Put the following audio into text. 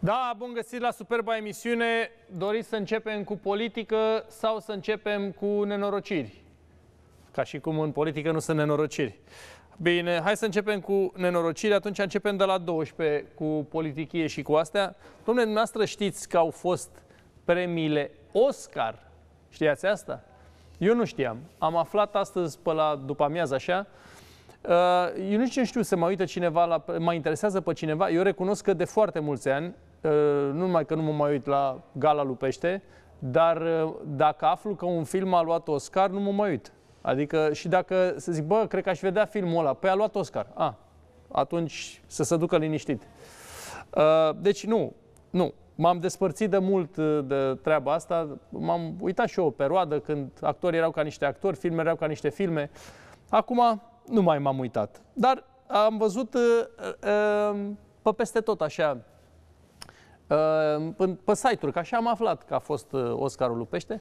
Da, bun găsit la Superba emisiune. Doriți să începem cu politică sau să începem cu nenorociri? Ca și cum în politică nu sunt nenorociri. Bine, hai să începem cu nenorociri, atunci începem de la 12 cu politicie și cu astea. Domnule, dumneavoastră știți că au fost premiile Oscar. Știați asta? Eu nu știam. Am aflat astăzi pe la după amiază așa. Uh, eu nici nu știu să mă uită cineva la... Mă interesează pe cineva. Eu recunosc că de foarte mulți ani nu numai că nu mă mai uit la Gala Lupește, dar uh, dacă aflu că un film a luat Oscar, nu mă mai uit. Adică și dacă să zic, bă, cred că aș vedea filmul ăla, păi a luat Oscar. A, atunci să se ducă liniștit. Uh, deci nu, nu. M-am despărțit de mult uh, de treaba asta. M-am uitat și eu o perioadă când actorii erau ca niște actori, filme erau ca niște filme. Acum nu mai m-am uitat. Dar am văzut pe peste tot așa Ehm, pe site-uri, că așa am aflat că a fost uh, Oscarul Lupește.